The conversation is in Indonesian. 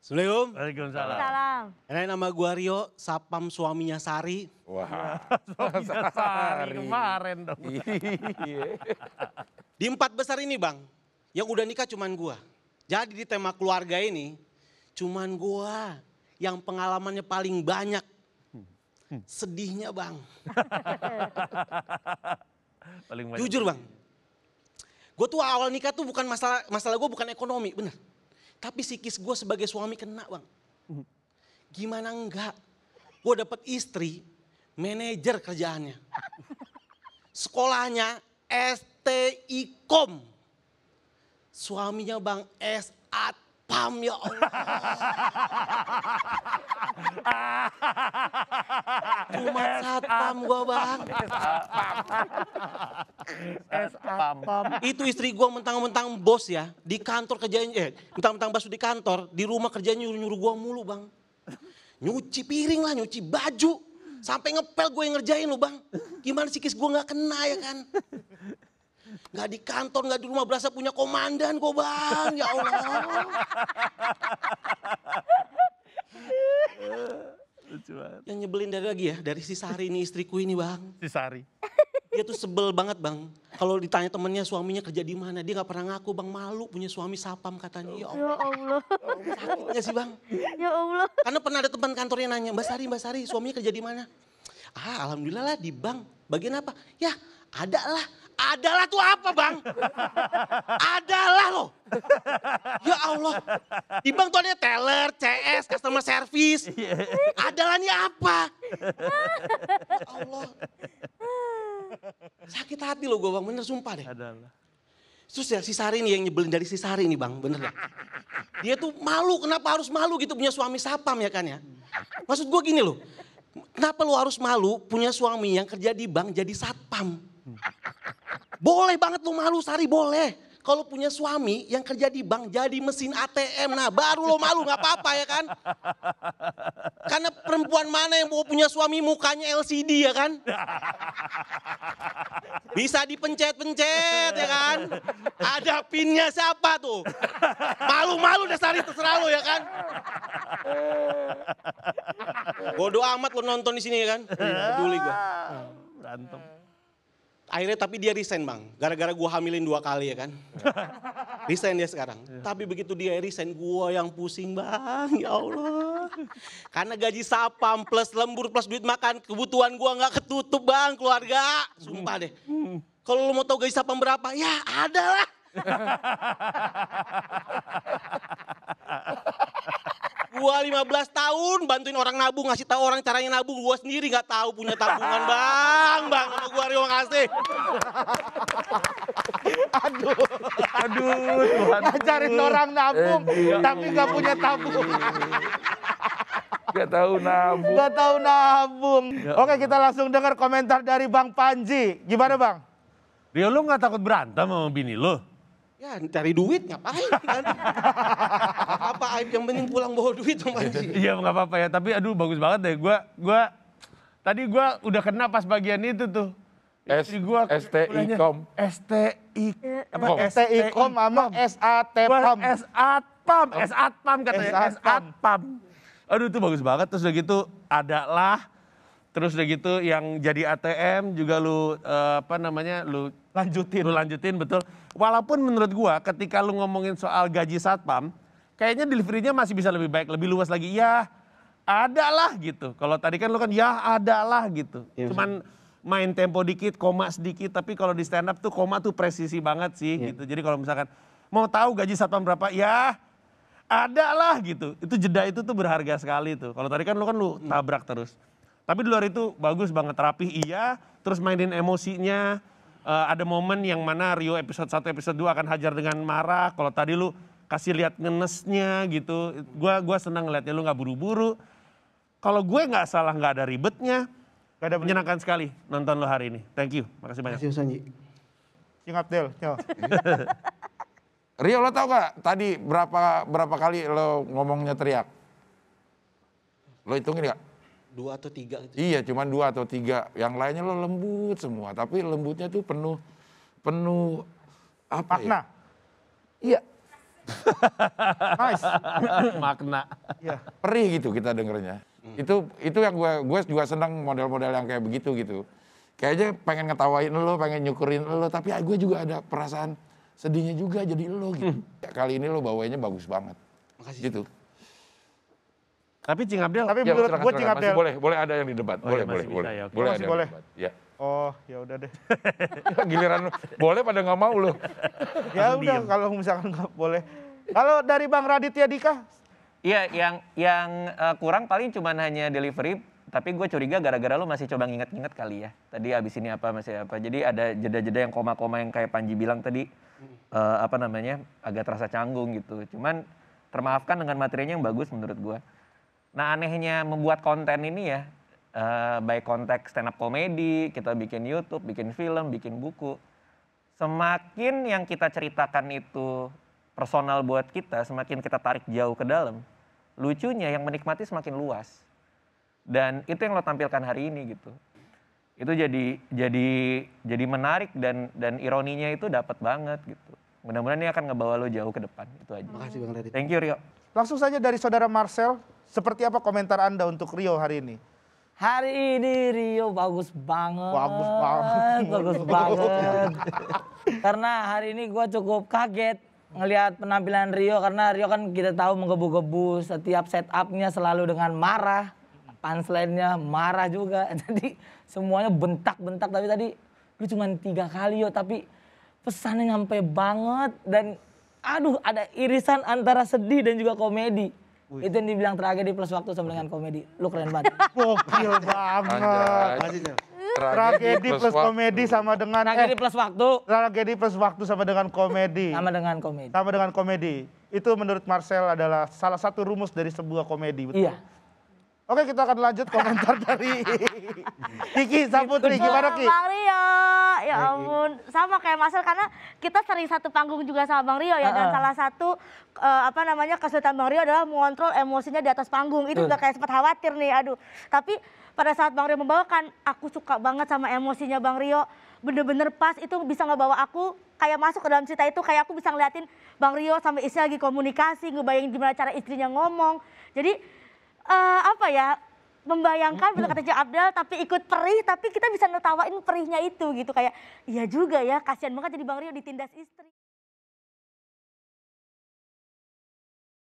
Assalamualaikum. Waalaikumsalam. Enak nama gua Rio, sapam suaminya Sari. Wah, suaminya Sari kemarin dong. Iya. di empat besar ini bang, yang udah nikah cuman gua. Jadi di tema keluarga ini, cuman gua yang pengalamannya paling banyak. Hmm. Sedihnya bang. paling banyak. Jujur bang, Gue tuh awal nikah tuh bukan masalah masalah gue bukan ekonomi, bener. Tapi psikis gue sebagai suami kena bang. Hmm. Gimana enggak? Gue dapet istri, manajer kerjaannya. Sekolahnya STIKOM. Suaminya bang SAT pam ya Allah. Cuma satpam gue bang. Satpam. Eh, Itu istri gue mentang-mentang bos ya. Di kantor kerjain. eh mentang-mentang bos di kantor. Di rumah kerjanya nyuruh-nyuruh gue mulu bang. Nyuci piring lah, nyuci baju. Sampai ngepel gue yang ngerjain lu bang. Gimana sikis gue gak kena ya kan. Nggak di kantor, nggak di rumah, berasa punya komandan kok bang. Ya Allah. Yang nyebelin dari lagi ya, dari si Sari ini istriku ini bang. Si Sari. Dia tuh sebel banget bang. Kalau ditanya temennya suaminya kerja di mana, dia nggak pernah ngaku bang malu punya suami sapam katanya. Ya Allah. Ya Allah. sih bang? Ya Allah. Karena pernah ada teman kantornya nanya, Mbak Sari, Mbak Sari suaminya kerja di mana? Ah alhamdulillah lah di bank. Bagian apa? Ya ada lah adalah tuh apa bang? Adalah loh. Ya Allah. Di bank tuh ada teller, CS, customer service. Adalah ini apa? Ya Allah. Sakit hati loh gue bang, bener sumpah deh. Adalah. Terus ya si Sari nih yang nyebelin dari si Sari ini bang, bener gak? Dia tuh malu, kenapa harus malu gitu punya suami sapam ya kan ya? Maksud gue gini loh, kenapa lu harus malu punya suami yang kerja di bank jadi satpam? Boleh banget lu malu Sari, boleh. Kalau punya suami yang kerja di bank jadi mesin ATM, nah baru lo malu nggak apa-apa ya kan? Karena perempuan mana yang mau punya suami mukanya LCD ya kan? Bisa dipencet-pencet ya kan? Ada pinnya siapa tuh? Malu-malu deh Sari terserah lo ya kan? Bodoh amat lo nonton di sini ya kan? Iya. Peduli gue, Berantem. Akhirnya tapi dia resign bang, gara-gara gue hamilin dua kali ya kan. resign dia sekarang. Tapi begitu dia resign gue yang pusing bang, ya Allah. Karena gaji sapam plus lembur plus duit makan, kebutuhan gue gak ketutup bang keluarga. Sumpah deh. Kalau lo mau tau gaji sapam berapa, ya ada lah. Gua 15 tahun bantuin orang nabung, ngasih tahu orang caranya nabung. Gua sendiri nggak tahu punya tabungan, Bang. Bang, sama gua terima kasih. Aduh. Aduh, Tuhan. Ngajarin orang nabung, aduh. Eh, tapi nggak punya tabung. Gak tahu nabung. Gak tahu nabung. Ya Oke kita langsung dengar komentar dari Bang Panji. Gimana Bang? Rio lu gak takut berantem sama bini lu? Ya cari duit ngapain kan? aib yang penting pulang bawa duit dong Panji. Iya nggak apa-apa ya, tapi aduh bagus banget deh. gue, gue tadi gue udah kena pas bagian itu tuh. S gua STIKOM. STI eh, apa eh. STIKOM sama SATPAM. SATPAM, SATPAM katanya. pam Aduh itu bagus banget terus udah gitu adalah terus udah gitu yang jadi ATM juga lu eh, apa namanya lu lanjutin lu lanjutin betul walaupun menurut gua ketika lu ngomongin soal gaji satpam kayaknya deliverynya masih bisa lebih baik, lebih luas lagi. Ya ada lah gitu. Kalau tadi kan lu kan ya ada lah gitu. Ya, Cuman main tempo dikit, koma sedikit. Tapi kalau di stand up tuh koma tuh presisi banget sih ya. gitu. Jadi kalau misalkan mau tahu gaji satpam berapa, ya ada lah gitu. Itu jeda itu tuh berharga sekali tuh. Kalau tadi kan lu kan lo hmm. tabrak terus. Tapi di luar itu bagus banget rapih iya, terus mainin emosinya. Uh, ada momen yang mana Rio episode 1 episode 2 akan hajar dengan marah. Kalau tadi lu kasih lihat ngenesnya gitu. Gua gua senang lihatnya lu nggak buru-buru. Kalau gue nggak salah nggak ada ribetnya. Gak ada menyenangkan sekali nonton lo hari ini. Thank you. Makasih banyak. Terima kasih Sanji. Cing Abdel, Rio lo tau gak tadi berapa berapa kali lo ngomongnya teriak? Lo hitungin gak? Dua atau tiga. Gitu. Iya cuman dua atau tiga. Yang lainnya lo lembut semua. Tapi lembutnya tuh penuh, penuh apa ya? Makna. ya? Iya nice. Makna. Ya. Perih gitu kita dengernya. Hmm. Itu itu yang gue gue juga senang model-model yang kayak begitu gitu. Kayaknya pengen ngetawain lo, pengen nyukurin lo, tapi ya gue juga ada perasaan sedihnya juga jadi lo gitu. Hmm. Ya, kali ini lo bawainnya bagus banget. Makasih. Gitu. Tapi Cing Abdel, tapi ya, menurut gue Cing Abdel masih boleh, boleh ada yang di oh, boleh, ya, boleh, boleh, ya, boleh, masih boleh. Ya, ya. Oh, ya udah deh. Giliran boleh pada nggak mau loh. ya udah kalau misalkan nggak boleh. Kalau dari Bang Raditya Dika? Iya, yang yang uh, kurang paling cuma hanya delivery tapi gue curiga gara-gara lo masih coba nginget-nginget kali ya. Tadi abis ini apa masih apa. Jadi ada jeda-jeda yang koma-koma yang kayak Panji bilang tadi uh, apa namanya agak terasa canggung gitu. Cuman termaafkan dengan materinya yang bagus menurut gue. Nah anehnya membuat konten ini ya, uh, eh, baik konteks stand up komedi, kita bikin YouTube, bikin film, bikin buku. Semakin yang kita ceritakan itu personal buat kita, semakin kita tarik jauh ke dalam. Lucunya yang menikmati semakin luas. Dan itu yang lo tampilkan hari ini gitu itu jadi jadi jadi menarik dan dan ironinya itu dapat banget gitu. Mudah-mudahan ini akan ngebawa lo jauh ke depan. Itu aja. terima kasih Bang Thank you Rio. Langsung saja dari saudara Marcel seperti apa komentar Anda untuk Rio hari ini? Hari ini Rio bagus banget. Bagus banget. Bagus banget. karena hari ini gue cukup kaget ngelihat penampilan Rio karena Rio kan kita tahu menggebu-gebu setiap setupnya selalu dengan marah punchline-nya marah juga jadi semuanya bentak-bentak tapi tadi lu cuma tiga kali yo tapi pesannya nyampe banget dan aduh ada irisan antara sedih dan juga komedi Wih. Itu yang dibilang tragedi plus waktu sama dengan komedi. Lu keren banget. Gokil banget. Tragedi plus, plus komedi sama dengan tragedi eh, plus waktu. Tragedi plus waktu sama dengan komedi. sama dengan komedi. Sama dengan komedi. Itu menurut Marcel adalah salah satu rumus dari sebuah komedi, betul? Iya. Oke, kita akan lanjut komentar dari Kiki Saputri. Gimana Ki? Mario ya ampun. Sama kayak Masel karena kita sering satu panggung juga sama Bang Rio ya dan salah satu uh, apa namanya kesulitan Bang Rio adalah mengontrol emosinya di atas panggung. Itu juga kayak sempat khawatir nih, aduh. Tapi pada saat Bang Rio membawakan, aku suka banget sama emosinya Bang Rio. Bener-bener pas itu bisa ngebawa aku kayak masuk ke dalam cerita itu kayak aku bisa ngeliatin Bang Rio sama istri lagi komunikasi, ngebayangin gimana cara istrinya ngomong. Jadi uh, apa ya membayangkan bila kata Abdal tapi ikut perih tapi kita bisa ngetawain perihnya itu gitu kayak iya juga ya kasihan banget jadi Bang Rio ditindas istri.